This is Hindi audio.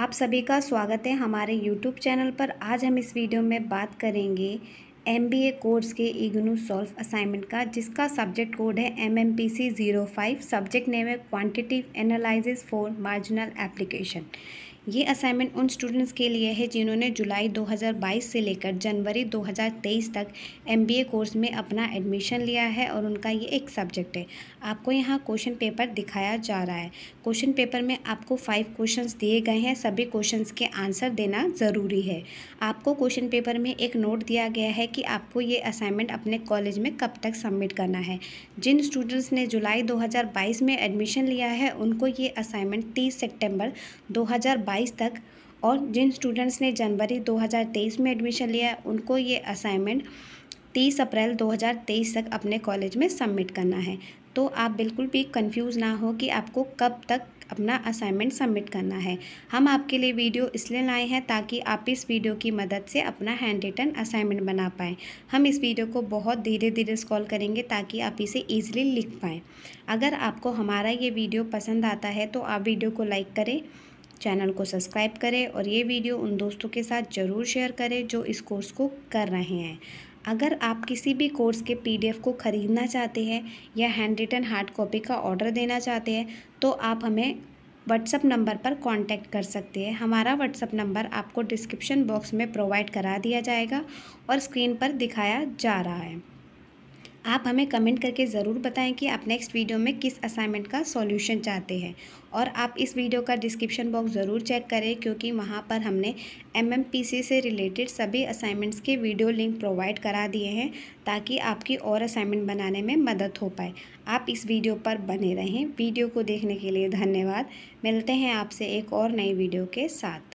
आप सभी का स्वागत है हमारे YouTube चैनल पर आज हम इस वीडियो में बात करेंगे एम बी ए कोर्स के इग्नू सॉल्व असाइनमेंट का जिसका सब्जेक्ट कोड है M M P C zero five subject name है quantitative analysis for marginal application ये असाइनमेंट उन स्टूडेंट्स के लिए है जिन्होंने जुलाई 2022 से लेकर जनवरी 2023 तक एमबीए कोर्स में अपना एडमिशन लिया है और उनका ये एक सब्जेक्ट है आपको यहाँ क्वेश्चन पेपर दिखाया जा रहा है क्वेश्चन पेपर में आपको फाइव क्वेश्चन दिए गए हैं सभी क्वेश्चन के आंसर देना ज़रूरी है आपको क्वेश्चन पेपर में एक नोट दिया गया है कि आपको ये असाइनमेंट अपने कॉलेज में कब तक सबमिट करना है जिन स्टूडेंट्स ने जुलाई 2022 में एडमिशन लिया है उनको ये असाइनमेंट 30 सितंबर 2022 2022 तक और जिन स्टूडेंट्स ने जनवरी 2023 में एडमिशन लिया उनको ये असाइनमेंट 30 अप्रैल 2023 तक अपने कॉलेज में सबमिट करना है तो आप बिल्कुल भी कंफ्यूज ना हो कि आपको कब तक अपना असाइनमेंट सबमिट करना है हम आपके लिए वीडियो इसलिए लाए हैं ताकि आप इस वीडियो की मदद से अपना हैंड रिटन असाइनमेंट बना पाएँ हम इस वीडियो को बहुत धीरे धीरे स्कॉल करेंगे ताकि आप इसे ईजिली लिख पाएँ अगर आपको हमारा ये वीडियो पसंद आता है तो आप वीडियो को लाइक करें चैनल को सब्सक्राइब करें और ये वीडियो उन दोस्तों के साथ ज़रूर शेयर करें जो इस कोर्स को कर रहे हैं अगर आप किसी भी कोर्स के पीडीएफ को ख़रीदना चाहते हैं या हैंड रिटन हार्ड कॉपी का ऑर्डर देना चाहते हैं तो आप हमें व्हाट्सअप नंबर पर कांटेक्ट कर सकते हैं हमारा व्हाट्सअप नंबर आपको डिस्क्रिप्शन बॉक्स में प्रोवाइड करा दिया जाएगा और स्क्रीन पर दिखाया जा रहा है आप हमें कमेंट करके ज़रूर बताएं कि आप नेक्स्ट वीडियो में किस असाइनमेंट का सॉल्यूशन चाहते हैं और आप इस वीडियो का डिस्क्रिप्शन बॉक्स ज़रूर चेक करें क्योंकि वहाँ पर हमने एमएमपीसी से रिलेटेड सभी असाइनमेंट्स के वीडियो लिंक प्रोवाइड करा दिए हैं ताकि आपकी और असाइनमेंट बनाने में मदद हो पाए आप इस वीडियो पर बने रहें वीडियो को देखने के लिए धन्यवाद मिलते हैं आपसे एक और नई वीडियो के साथ